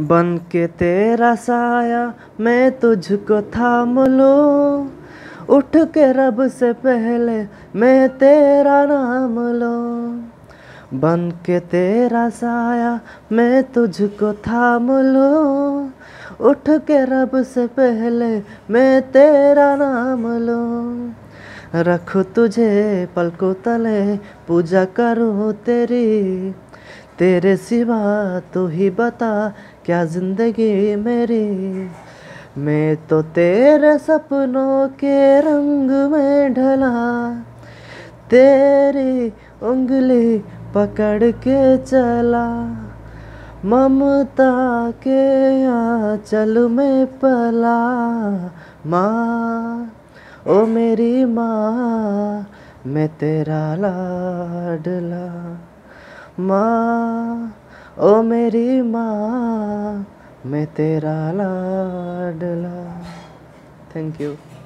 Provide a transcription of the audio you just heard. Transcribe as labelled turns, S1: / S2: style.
S1: बन के तेरा साया मैं तुझको थाम लो उठ के रब से पहले मैं तेरा नाम लो बन के तेरा साया मैं तुझको थाम लो उठ के रब से पहले मैं तेरा नाम लो रखो तुझे पलकों तले पूजा करूँ तेरी तेरे सिवा तू ही बता क्या जिंदगी मेरी मैं तो तेरे सपनों के रंग में ढला तेरी उंगली पकड़ के चला ममता के आंचल में पला माँ ओ मेरी माँ मैं तेरा लाडला माँ ओ मेरी माँ मैं तेरा लाडला थैंक यू